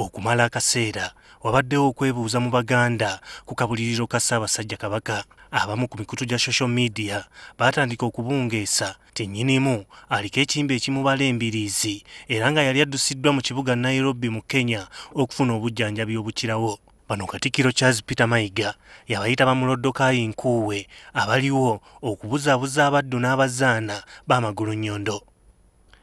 okumala akaseera wabaddewo okwebuuza mu baganda ku kabuliriro ka ssaabasajja kabaka abamu ku mikutu gya social media baatandika okubungeesa tennyinimu aliko ekimba ekimubala embiriizi era nga yali addusiddwa mu kibuga nairobi mu kenya okufuna obujjanjabi obukirawo bano katikiro charles peter mayiga yabayita bamuloddokayi nkuuwe abaliwo okubuzaabuza abaddu n'abazaana b'amagulunnyondo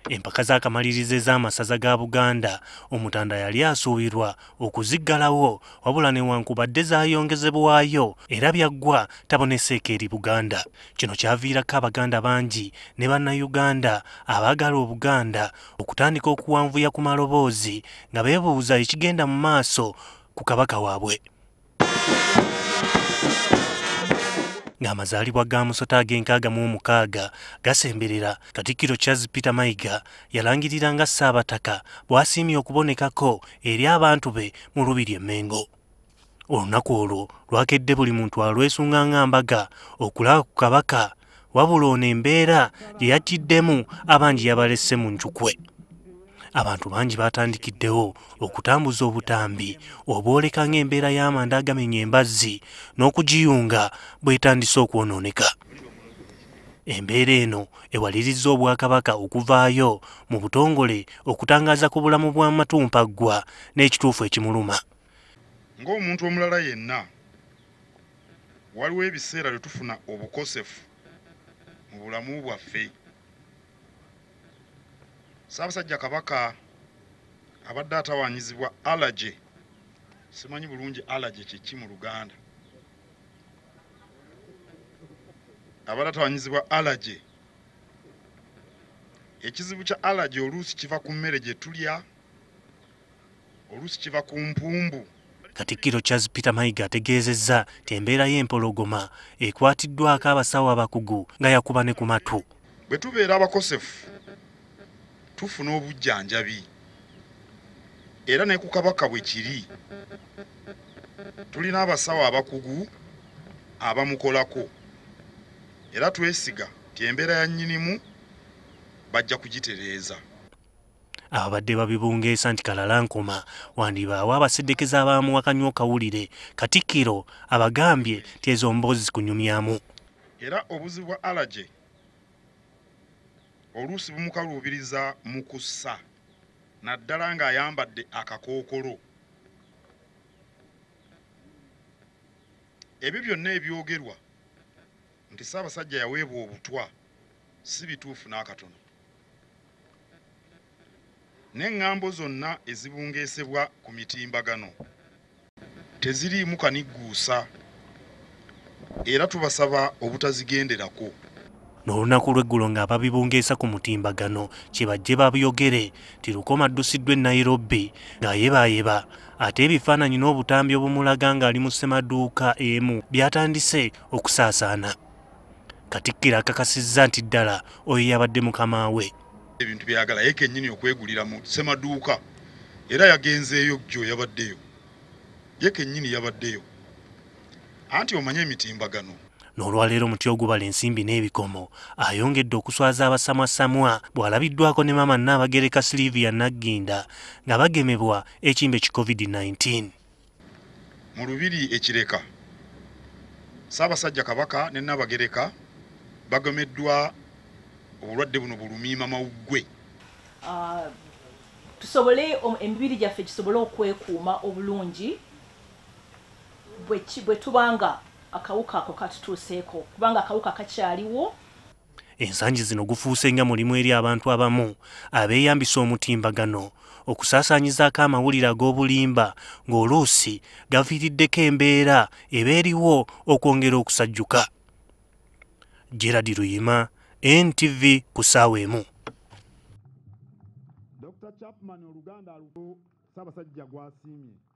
empaka z'akamalirizo ez'amasaza ga buganda omutanda yali asuubirwa okuziggalawo wabula newankubadde zayongezebwayo era byaggwa taboneseeka eri buganda kino kyaviirako abaganda bangi ne bannayuganda abaagala obuganda okutandika okuwanvuya ku maloboozi nga beebuuza ekigenda mu maaso ku kabaka waabwe ng'amazaalibwa ga musota ag'enkaaga mu omukaaga gasemberera katikkiro charles peter mayiga yalangiriranga ssaabataka bw'asiimye okubonekako eri abantu be mu lubiri emmengo olunaku olwo lwakedde buli muntu alwesunganga mbaga okulaba ku kabaka wabula ono embeera gye yatiddemu abangi yabalese mu njukwe abantu bangi batandikiddewo okutambuza obutambi obwoleka ng'embeera y'amanda agamenya embazzi n'okugiyunga bwetandise okwonooneka embeera eno ewalirizza obwakabaka okuvaayo mu butongole okutangaza ku bulamu bwa matumpaggwa n'ekituufu ekimuluma ng'omuntu omulala yenna waliwo ebiseera lwe tufuna obukosefu mu bulamu bwaffe saabasajja kabaka abadde atawanyizibwa alaje simanyi bulungi alaje kiki mu luganda abadde atawanyizibwa alaje ekizibu kya alaje oluusi kiva ku mmere gye tulya oluusi kiva ku mpumbu katikkiro charles peter mayiga ategeezezza nti embeera y'empologoma ekwatiddwako abasawo abakugu nga yakuba ne ku matu bwe tubeera abakosefu tufuna obujjanjabi era ne ku kabaka bwe kiri tulina abasawo abakugu abamukolako era twesiga ti embeera ya nnyinimu bajja kugitereeza ababadde babibungeesa nti kalalankoma wandibaawo abaseddekeza abaamuwakanywa okawulire katikkiro abagambye tyezo mboozi zikunyumyamu era obuzibu bwa alaje oluusi bumukaluubiriza mu kussa naddala ng'ayambadde akakookolo ebyo byonna ebyogerwa nti saabasajja yaweebwa obutwa si bituufu n'akatono n'eŋŋambo zonna ezibungeesebwa ku mitimbagano teziriimu kaniggguusa era tubasaba obutazigenderako n'olunaku lw'eggulo ng'ababibungeesa ku mutimbagano kye bajje babyogere ti lukoma addusiddwa e nairobi ng'ayebaayeba ate ebifaananyi n'obutambi obumulaga ng'ali mu ssemaduuka emu byatandise okusaasaana katikkiro akakasizza nti ddala oyo yabadde mukamaawe ebintu byagala ye kennyini okwegulira mu ssemaduuka era yagenzeeyo gyo yabaddeyo ye kennyini yabaddeyo anti omanye emitimbagano n'olwaleero omuti ogubala ensimbi n'ebikomo ayongedde okuswaza abasamwasamwa bw'alabiddwako ne maama naabagereka silivia nagginda nga bagemebwa ekimba ekicovid-19 mu lubiri ekireka saabasajja kabaka ne naabagereka bagemeddwa obulwadde buno bulumiima mawuggwe ah, tusobole emibiri gyaffe gisobole okwekuuma obulungi bwe tuba nga akawuka ako katutuuseeko kubanga akawuka kakyaliwo ensangi zino gufuuse nga mulimu eri abantu abamu abeeyambisa omutimbagano okusaasaanyizaako amawulire ag'obulimba ng'oluusi gaviiriddeko embeera ebeeriwo okwongera okusajjuka gerard luyima ntv ku ssaawa emu Chapman Uruganda Aruto Saba Saji Jagwa Simi